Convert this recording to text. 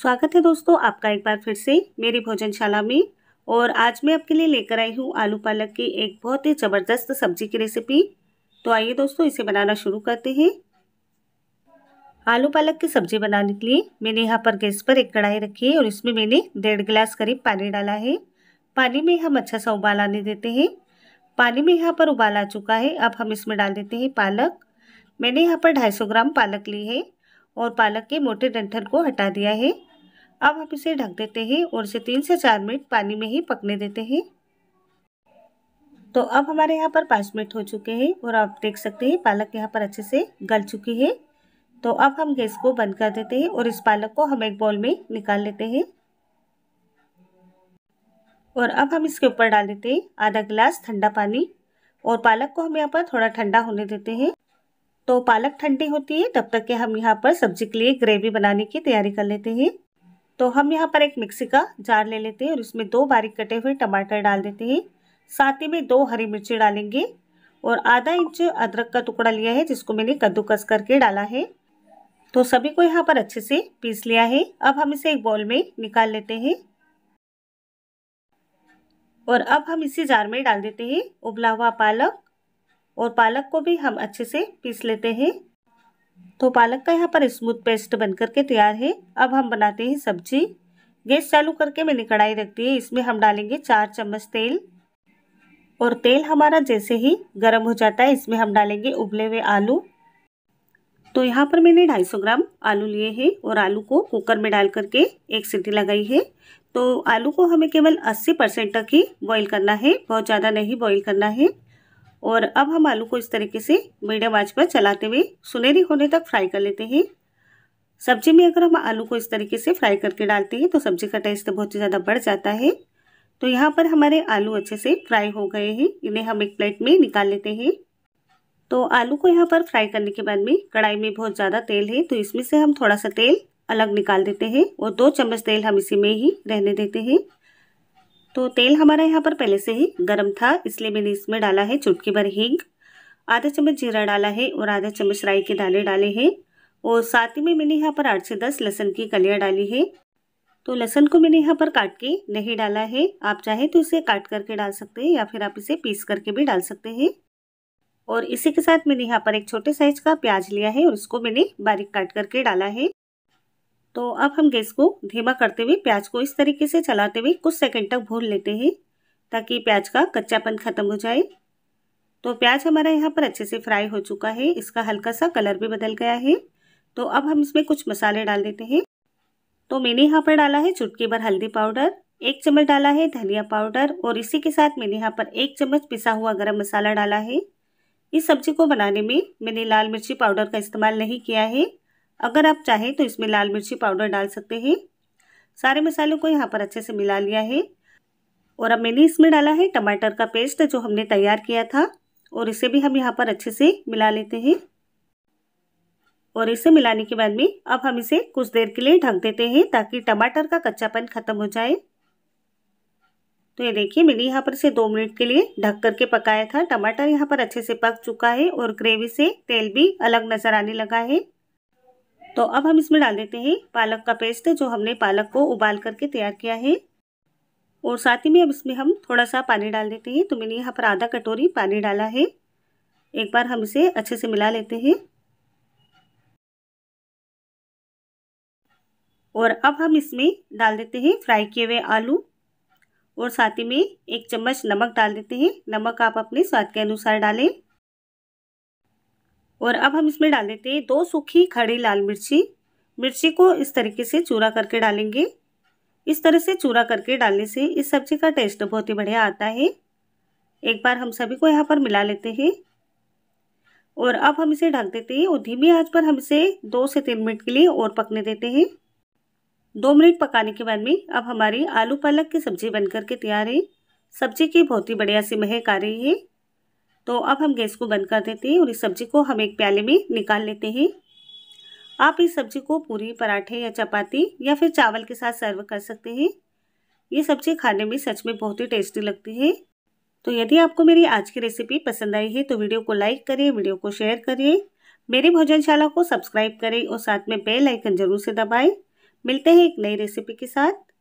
स्वागत है दोस्तों आपका एक बार फिर से मेरी भोजनशाला में और आज मैं आपके लिए लेकर आई हूँ आलू पालक की एक बहुत ही ज़बरदस्त सब्जी की रेसिपी तो आइए दोस्तों इसे बनाना शुरू करते हैं आलू पालक की सब्जी बनाने के लिए मैंने यहाँ पर गैस पर एक कढ़ाई रखी है और इसमें मैंने डेढ़ गिलास करीब पानी डाला है पानी में हम अच्छा सा उबाल आने देते हैं पानी में यहाँ पर उबाल आ चुका है अब हम इसमें डाल देते हैं पालक मैंने यहाँ पर 250 ग्राम पालक ली है और पालक के मोटे डंठल को हटा दिया है अब हम इसे ढक देते हैं और इसे तीन से चार मिनट पानी में ही पकने देते हैं तो अब हमारे यहाँ पर पाँच मिनट हो चुके हैं और आप देख सकते हैं पालक यहाँ पर अच्छे से गल चुकी है तो अब हम गैस को बंद कर देते हैं और इस पालक को हम एक बॉल में निकाल लेते हैं और अब हम इसके ऊपर डाल देते हैं आधा गिलास ठंडा पानी और पालक को हम यहाँ पर थोड़ा ठंडा होने देते हैं तो पालक ठंडी होती है तब तक के हम यहाँ पर सब्जी के लिए ग्रेवी बनाने की तैयारी कर लेते हैं तो हम यहाँ पर एक मिक्सी का जार ले लेते हैं और उसमें दो बारीक कटे हुए टमाटर डाल देते हैं साथ ही में दो हरी मिर्ची डालेंगे और आधा इंच अदरक का टुकड़ा लिया है जिसको मैंने कद्दूकस करके डाला है तो सभी को यहाँ पर अच्छे से पीस लिया है अब हम इसे एक बॉल में निकाल लेते हैं और अब हम इसी जार में डाल देते हैं उबला हुआ पालक और पालक को भी हम अच्छे से पीस लेते हैं तो पालक का यहाँ पर स्मूथ पेस्ट बनकर के तैयार है अब हम बनाते हैं सब्जी गैस चालू करके मैंने कढ़ाई रख दी है इसमें हम डालेंगे चार चम्मच तेल और तेल हमारा जैसे ही गर्म हो जाता है इसमें हम डालेंगे उबले हुए आलू तो यहाँ पर मैंने 250 ग्राम आलू लिए हैं और आलू को कुकर में डाल करके एक सीटी लगाई है तो आलू को हमें केवल 80 परसेंट तक ही बॉईल करना है बहुत ज़्यादा नहीं बॉईल करना है और अब हम आलू को इस तरीके से मीडियम आंच पर चलाते हुए सुनहरी होने तक फ्राई कर लेते हैं सब्जी में अगर हम आलू को इस तरीके से फ्राई करके डालते हैं तो सब्जी का टेस्ट बहुत ही ज़्यादा बढ़ जाता है तो यहाँ पर हमारे आलू अच्छे से फ्राई हो गए हैं इन्हें हम एक प्लेट में निकाल लेते हैं तो आलू को यहाँ पर फ्राई करने के बाद में कढ़ाई में बहुत ज़्यादा तेल है तो इसमें से हम थोड़ा सा तेल अलग निकाल देते हैं और दो चम्मच तेल हम इसी में ही रहने देते हैं तो तेल हमारा यहाँ पर पहले से ही गर्म था इसलिए मैंने इसमें डाला है चुटकी भर हींग आधा चम्मच जीरा डाला है और आधा चम्मच राई के दाने डाले हैं और साथ ही में मैंने यहाँ पर आठ से दस लहसन की कलियाँ डाली है तो लहसन को मैंने यहाँ पर काट के नहीं डाला है आप चाहे तो इसे काट करके डाल सकते हैं या फिर आप इसे पीस करके भी डाल सकते हैं और इसी के साथ मैंने यहाँ पर एक छोटे साइज का प्याज लिया है और उसको मैंने बारीक काट करके डाला है तो अब हम गैस को धीमा करते हुए प्याज को इस तरीके से चलाते हुए कुछ सेकंड तक भून लेते हैं ताकि प्याज का कच्चापन खत्म हो जाए तो प्याज हमारा यहाँ पर अच्छे से फ्राई हो चुका है इसका हल्का सा कलर भी बदल गया है तो अब हम इसमें कुछ मसाले डाल देते हैं तो मैंने यहाँ पर डाला है चुटकी भर हल्दी पाउडर एक चम्मच डाला है धनिया पाउडर और इसी के साथ मैंने यहाँ पर एक चम्मच पिसा हुआ गरम मसाला डाला है इस सब्जी को बनाने में मैंने लाल मिर्ची पाउडर का इस्तेमाल नहीं किया है अगर आप चाहें तो इसमें लाल मिर्ची पाउडर डाल सकते हैं सारे मसालों को यहाँ पर अच्छे से मिला लिया है और अब मैंने इसमें डाला है टमाटर का पेस्ट जो हमने तैयार किया था और इसे भी हम यहाँ पर अच्छे से मिला लेते हैं और इसे मिलाने के बाद में अब हम इसे कुछ देर के लिए ढक देते हैं ताकि टमाटर का कच्चापन खत्म हो जाए तो ये देखिए मैंने यहाँ पर इसे दो मिनट के लिए ढक करके पकाया था टमाटर यहाँ पर अच्छे से पक चुका है और ग्रेवी से तेल भी अलग नज़र आने लगा है तो अब हम इसमें डाल देते हैं पालक का पेस्ट जो हमने पालक को उबाल करके तैयार किया है और साथ ही में अब इसमें हम थोड़ा सा पानी डाल देते हैं तो मैंने यहाँ पर आधा कटोरी पानी डाला है एक बार हम इसे अच्छे से मिला लेते हैं और अब हम इसमें डाल देते हैं फ्राई किए हुए आलू और साथ ही में एक चम्मच नमक डाल देते हैं नमक आप अपने स्वाद के अनुसार डालें और अब हम इसमें डाल देते हैं दो सूखी खड़ी लाल मिर्ची मिर्ची को इस तरीके से चूरा करके डालेंगे इस तरह से चूरा करके डालने से इस सब्जी का टेस्ट बहुत ही बढ़िया आता है एक बार हम सभी को यहाँ पर मिला लेते हैं और अब हम इसे ढक देते हैं और धीमी आंच पर हम इसे दो से तीन मिनट के लिए और पकने देते हैं दो मिनट पकाने के बाद में अब हमारी आलू पालक की सब्जी बनकर के तैयार है सब्जी की बहुत ही बढ़िया सी महक आ रही है तो अब हम गैस को बंद कर देते हैं और इस सब्ज़ी को हम एक प्याले में निकाल लेते हैं आप इस सब्ज़ी को पूरी पराठे या चपाती या फिर चावल के साथ सर्व कर सकते हैं ये सब्ज़ी खाने में सच में बहुत ही टेस्टी लगती है तो यदि आपको मेरी आज की रेसिपी पसंद आई है तो वीडियो को लाइक करें वीडियो को शेयर करें मेरे भोजनशाला को सब्सक्राइब करें और साथ में बेल आइकन जरूर से दबाएं मिलते हैं एक नई रेसिपी के साथ